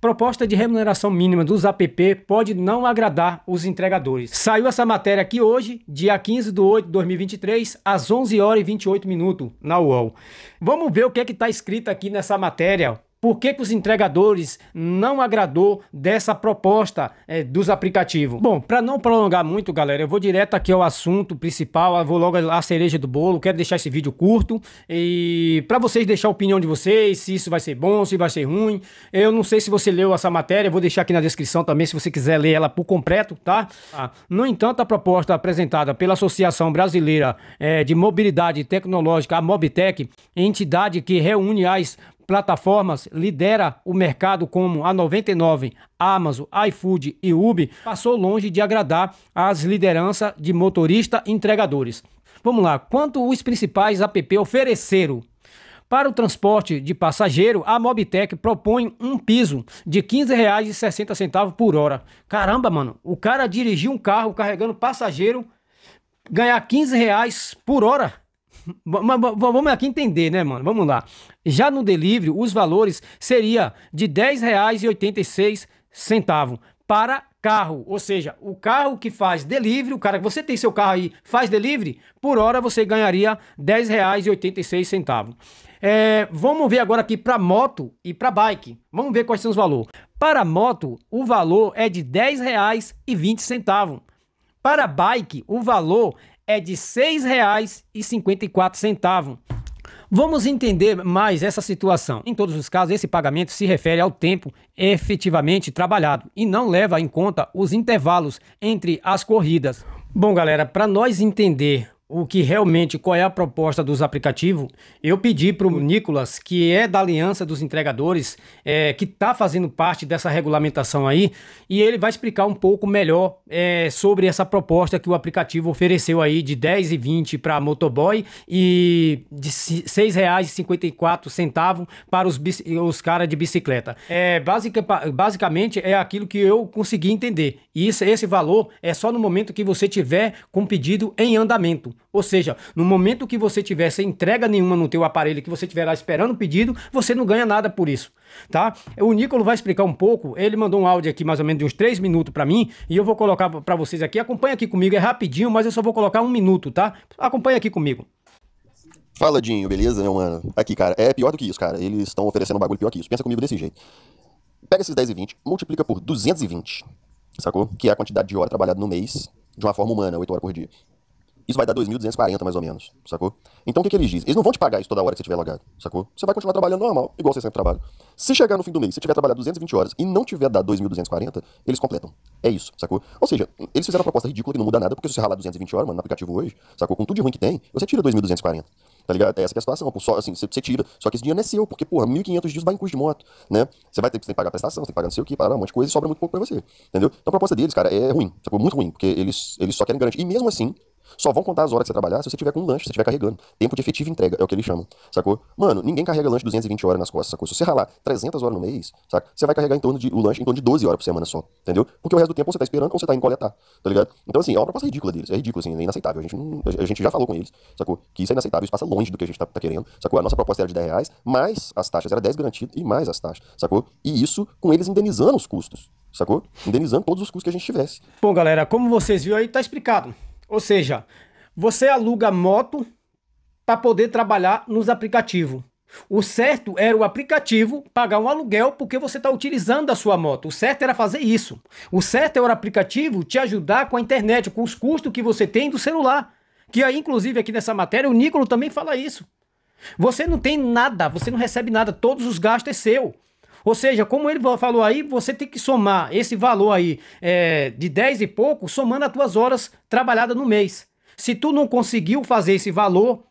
proposta de remuneração mínima dos APP pode não agradar os entregadores. Saiu essa matéria aqui hoje, dia 15 de 8 de 2023, às 11 horas e 28 minutos, na UOL. Vamos ver o que é que está escrito aqui nessa matéria. Por que, que os entregadores não agradou dessa proposta é, dos aplicativos? Bom, para não prolongar muito, galera, eu vou direto aqui ao assunto principal, vou logo à cereja do bolo, quero deixar esse vídeo curto e para vocês deixar a opinião de vocês, se isso vai ser bom, se vai ser ruim. Eu não sei se você leu essa matéria, vou deixar aqui na descrição também se você quiser ler ela por completo, tá? Ah, no entanto, a proposta apresentada pela Associação Brasileira é, de Mobilidade Tecnológica, a Mobitec, entidade que reúne as plataformas, lidera o mercado como a 99, Amazon, iFood e Uber, passou longe de agradar as lideranças de motorista e entregadores. Vamos lá, quanto os principais app ofereceram para o transporte de passageiro, a Mobitech propõe um piso de R$ 15,60 por hora. Caramba, mano, o cara dirigir um carro carregando passageiro ganhar R$ 15 por hora vamos aqui entender, né, mano? Vamos lá. Já no delivery, os valores seria de R$10,86 para carro, ou seja, o carro que faz delivery, o cara que você tem seu carro aí faz delivery, por hora você ganharia R$10,86. É, vamos ver agora aqui para moto e para bike. Vamos ver quais são os valores. Para moto, o valor é de R$10,20. Para bike, o valor é de R$ 6,54. Vamos entender mais essa situação. Em todos os casos, esse pagamento se refere ao tempo efetivamente trabalhado e não leva em conta os intervalos entre as corridas. Bom, galera, para nós entender o que realmente, qual é a proposta dos aplicativos, eu pedi para o Nicolas, que é da Aliança dos Entregadores, é, que está fazendo parte dessa regulamentação aí, e ele vai explicar um pouco melhor é, sobre essa proposta que o aplicativo ofereceu aí de 10,20 para motoboy e de 6,54 para os, os caras de bicicleta. É, basicamente é aquilo que eu consegui entender. E isso, esse valor é só no momento que você tiver com pedido em andamento. Ou seja, no momento que você tiver sem entrega nenhuma no teu aparelho, que você estiver lá esperando o pedido, você não ganha nada por isso, tá? O Nicolo vai explicar um pouco, ele mandou um áudio aqui mais ou menos de uns 3 minutos para mim, e eu vou colocar para vocês aqui, acompanha aqui comigo, é rapidinho, mas eu só vou colocar um minuto, tá? Acompanha aqui comigo. Fala, Dinho, beleza, meu mano? Aqui, cara, é pior do que isso, cara. Eles estão oferecendo um bagulho pior que isso. Pensa comigo desse jeito. Pega esses 10 e 20, multiplica por 220, sacou? Que é a quantidade de hora trabalhada no mês, de uma forma humana, 8 horas por dia. Isso vai dar 2.240 mais ou menos, sacou? Então o que, que eles dizem? Eles não vão te pagar isso toda hora que você estiver logado, sacou? Você vai continuar trabalhando normal, igual você sempre trabalha. Se chegar no fim do mês, você tiver trabalhado 220 horas e não tiver dado 2.240, eles completam. É isso, sacou? Ou seja, eles fizeram uma proposta ridícula que não muda nada, porque se você ralar 220 horas, mano, no aplicativo hoje, sacou? Com tudo de ruim que tem, você tira 2.240 tá ligado? É essa é a situação, só, assim, você tira, só que esse dinheiro não é seu, porque, porra, 1.500 dias vai em custo de moto, né? Você vai ter, que pagar prestação, você tem que pagar não sei o que, parar um monte de coisa e sobra muito pouco pra você, entendeu? Então a proposta deles, cara, é ruim, sacou? Muito ruim, porque eles, eles só querem garantir, e mesmo assim, só vão contar as horas que você trabalhar se você tiver com um lanche, se você estiver carregando. Tempo de efetiva entrega, é o que eles chamam, sacou? Mano, ninguém carrega lanche 220 horas nas costas, sacou? Se você ralar 300 horas no mês, saca? Você vai carregar em torno de, o lanche em torno de 12 horas por semana só, entendeu? Porque o resto do tempo você tá esperando ou você tá em coletar, tá ligado? Então, assim, é uma proposta ridícula deles, é ridículo, assim, é inaceitável. A gente, não, a gente já falou com eles, sacou? Que isso é inaceitável, isso passa longe do que a gente tá, tá querendo, sacou? A nossa proposta era de 10 reais, mais as taxas, era 10 garantido e mais as taxas, sacou? E isso com eles indenizando os custos, sacou? Indenizando todos os custos que a gente tivesse. Bom, galera, como vocês viram aí, tá explicado. Ou seja, você aluga moto para poder trabalhar nos aplicativos. O certo era o aplicativo pagar um aluguel porque você está utilizando a sua moto. O certo era fazer isso. O certo é o aplicativo te ajudar com a internet, com os custos que você tem do celular. Que aí, inclusive, aqui nessa matéria, o Nicolo também fala isso. Você não tem nada, você não recebe nada, todos os gastos é seu. Ou seja, como ele falou aí, você tem que somar esse valor aí é, de 10 e pouco, somando as tuas horas trabalhadas no mês. Se tu não conseguiu fazer esse valor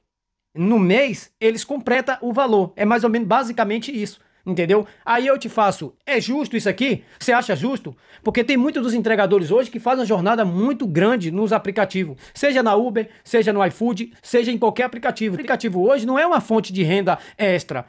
no mês, eles completam o valor. É mais ou menos basicamente isso. Entendeu? Aí eu te faço, é justo isso aqui? Você acha justo? Porque tem muitos dos entregadores hoje que fazem uma jornada muito grande nos aplicativos, seja na Uber, seja no iFood, seja em qualquer aplicativo. O aplicativo hoje não é uma fonte de renda extra,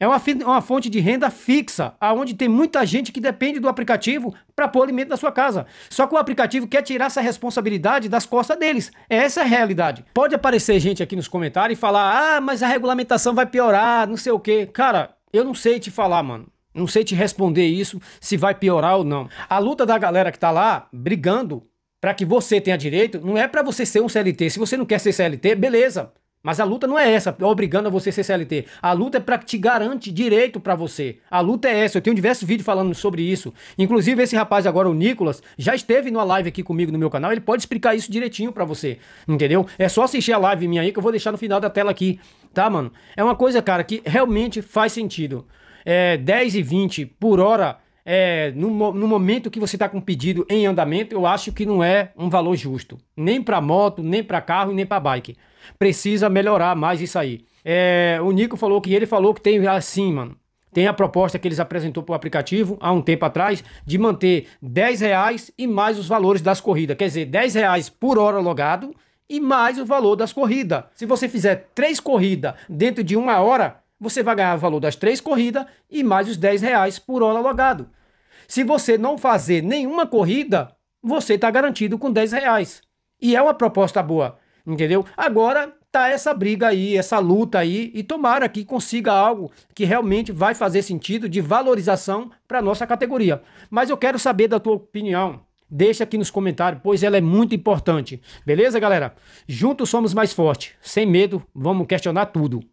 é uma, uma fonte de renda fixa, aonde tem muita gente que depende do aplicativo para pôr alimento na sua casa. Só que o aplicativo quer tirar essa responsabilidade das costas deles. Essa é a realidade. Pode aparecer gente aqui nos comentários e falar: ah, mas a regulamentação vai piorar, não sei o quê. Cara, eu não sei te falar, mano. Não sei te responder isso, se vai piorar ou não. A luta da galera que tá lá brigando para que você tenha direito, não é para você ser um CLT. Se você não quer ser CLT, beleza. Mas a luta não é essa, é obrigando a você ser CLT. A luta é para que te garante direito para você. A luta é essa. Eu tenho diversos vídeos falando sobre isso. Inclusive esse rapaz agora, o Nicolas, já esteve numa live aqui comigo no meu canal. Ele pode explicar isso direitinho para você, entendeu? É só assistir a live minha aí que eu vou deixar no final da tela aqui, tá, mano? É uma coisa, cara, que realmente faz sentido. É 10 e 20 por hora é, no, no, momento que você está com um pedido em andamento, eu acho que não é um valor justo. Nem para moto, nem para carro e nem para bike. Precisa melhorar mais isso aí. É, o Nico falou que ele falou que tem assim, mano. Tem a proposta que eles apresentou para o aplicativo há um tempo atrás de manter 10 reais e mais os valores das corridas. Quer dizer, 10 reais por hora logado e mais o valor das corridas. Se você fizer três corridas dentro de uma hora, você vai ganhar o valor das três corridas e mais os 10 reais por hora logado. Se você não fazer nenhuma corrida, você está garantido com 10 reais. E é uma proposta boa, entendeu? Agora tá essa briga aí, essa luta aí, e tomara que consiga algo que realmente vai fazer sentido de valorização para nossa categoria. Mas eu quero saber da tua opinião. Deixa aqui nos comentários, pois ela é muito importante. Beleza, galera? Juntos somos mais fortes. Sem medo, vamos questionar tudo.